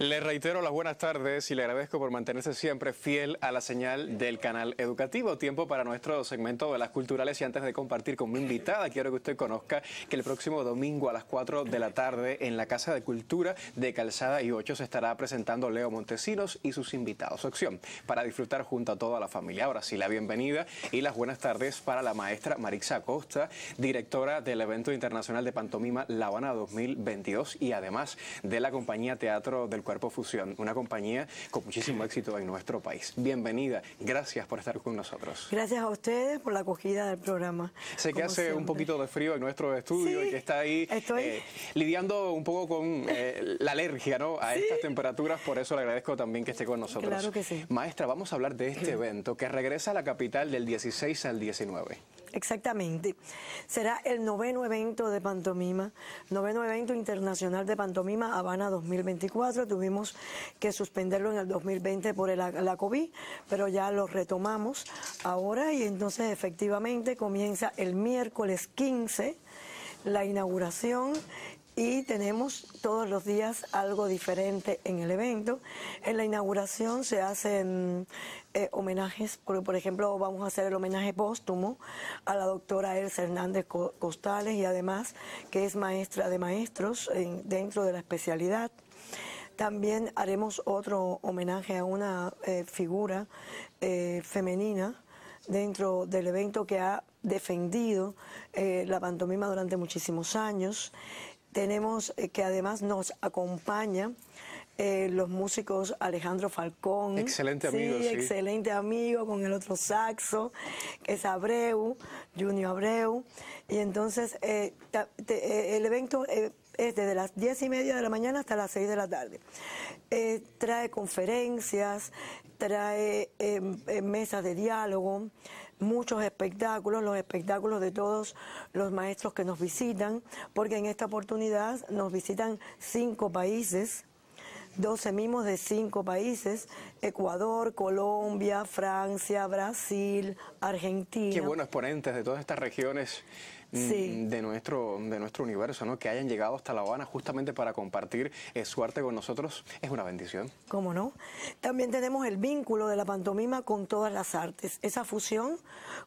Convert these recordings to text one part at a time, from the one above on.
Le reitero las buenas tardes y le agradezco por mantenerse siempre fiel a la señal del canal educativo. Tiempo para nuestro segmento de las culturales y antes de compartir con mi invitada, quiero que usted conozca que el próximo domingo a las 4 de la tarde en la Casa de Cultura de Calzada y 8 se estará presentando Leo Montesinos y sus invitados. Opción para disfrutar junto a toda la familia. Ahora sí, la bienvenida y las buenas tardes para la maestra Marixa Acosta, directora del evento internacional de pantomima La Habana 2022 y además de la compañía Teatro del Cuerpo Fusión, una compañía con muchísimo éxito en nuestro país. Bienvenida, gracias por estar con nosotros. Gracias a ustedes por la acogida del programa. Sé que hace un poquito de frío en nuestro estudio y que está ahí eh, lidiando un poco con eh, la alergia ¿no? a estas temperaturas, por eso le agradezco también que esté con nosotros. que Maestra, vamos a hablar de este evento que regresa a la capital del 16 al 19. Exactamente. Será el noveno evento de pantomima, noveno evento internacional de pantomima Habana 2024. Tuvimos que suspenderlo en el 2020 por la COVID, pero ya lo retomamos ahora y entonces efectivamente comienza el miércoles 15 la inauguración y tenemos todos los días algo diferente en el evento. En la inauguración se hacen eh, homenajes, por, ejemplo vamos a hacer el homenaje póstumo a la doctora Elsa Hernández Costales y además que es maestra de maestros dentro de la especialidad. También haremos otro homenaje a una eh, figura eh, femenina dentro del evento que ha defendido la pantomima durante muchísimos años tenemos eh, que además nos acompaña eh, los músicos Alejandro Falcón. Excelente amigo. excelente amigo con el otro saxo, que es Abreu, Junio Abreu. Y entonces eh, el evento es desde las diez y media de la mañana hasta las 6 de la tarde. trae conferencias, trae mesas de diálogo, muchos espectáculos, los espectáculos de todos los maestros que nos visitan, porque en esta oportunidad nos visitan cinco países. 12 mimos de cinco países, Ecuador, Colombia, Francia, Brasil, Argentina. Qué buenos ponentes de todas estas regiones de, nuestro, de nuestro universo, ¿no? que hayan llegado hasta La Habana justamente para compartir eh, su arte con nosotros, es una bendición. ¿Cómo no? También tenemos el vínculo de la pantomima con todas las artes, esa fusión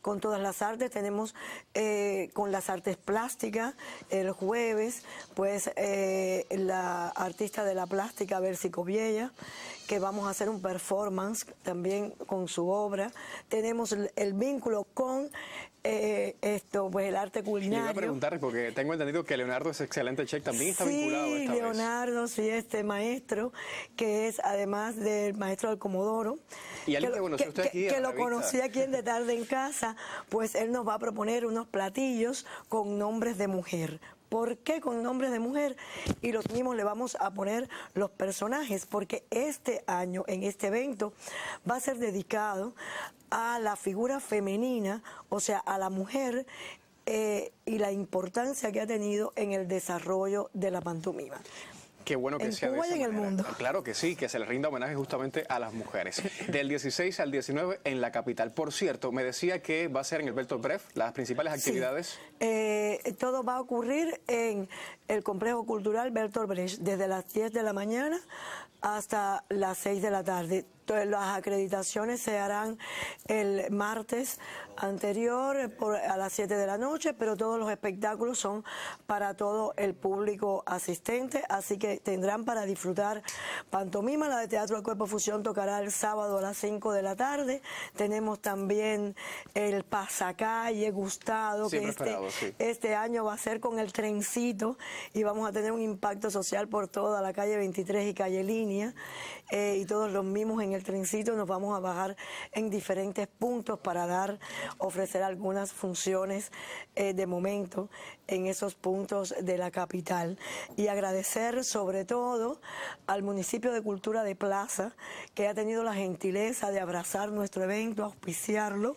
con todas las artes, tenemos eh, con las artes plásticas, el jueves, pues eh, la artista de la plástica, Versico que vamos a hacer un performance también con su obra, tenemos el, vínculo con esto, pues el arte cultural, iba a preguntar porque tengo entendido que Leonardo es excelente chef, también está vinculado a Leonardo, sí, este maestro, que es además del maestro del Comodoro. Y alguien que, lo conocí aquí en De Tarde en Casa, pues él nos va a proponer unos platillos con nombres de mujer. ¿Por qué con nombres de mujer? Y los mismos le vamos a poner los personajes, porque este año, en este evento, va a ser dedicado a la figura femenina, o sea, a la mujer eh, y la importancia que ha tenido en el desarrollo de la pantomima. Qué bueno que sea en el mundo. Claro que sí, que se le rinda homenaje justamente a las mujeres. Del 16 al 19 en la capital. Por cierto, me decía que va a ser en el Bertolt Bref las principales actividades. Eh, todo va a ocurrir en el complejo cultural Bertolt Brecht, desde las 10 de la mañana hasta las 6 de la tarde. Entonces, las acreditaciones se harán el martes anterior eh, a las 7 de la noche, pero todos los espectáculos son para todo el público asistente, así que tendrán para disfrutar pantomima, la de Teatro del Cuerpo Fusión tocará el sábado a las 5 de la tarde, tenemos también el pasacalle Gustado, que este, este año va a ser con el trencito y vamos a tener un impacto social por toda la calle 23 y calle Línea eh, y todos los mismos en el el trencito nos vamos a bajar en diferentes puntos para dar, ofrecer algunas funciones eh, de momento en esos puntos de la capital. Y agradecer sobre todo al municipio de Cultura de Plaza, que ha tenido la gentileza de abrazar nuestro evento, auspiciarlo.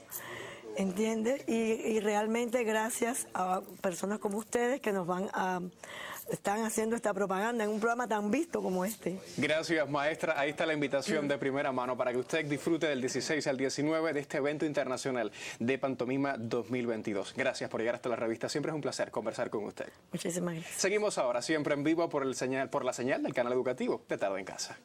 ¿Entiendes? y, realmente gracias a personas como ustedes que nos van a, están haciendo esta propaganda en un programa tan visto como este. Gracias, maestra. Ahí está la invitación de primera mano para que usted disfrute del 16 al 19 de este evento internacional de Pantomima 2022. Gracias por llegar hasta la revista. Siempre es un placer conversar con usted. Muchísimas gracias. Seguimos ahora siempre en vivo por, el señal, por la señal del canal educativo de Tarde en Casa.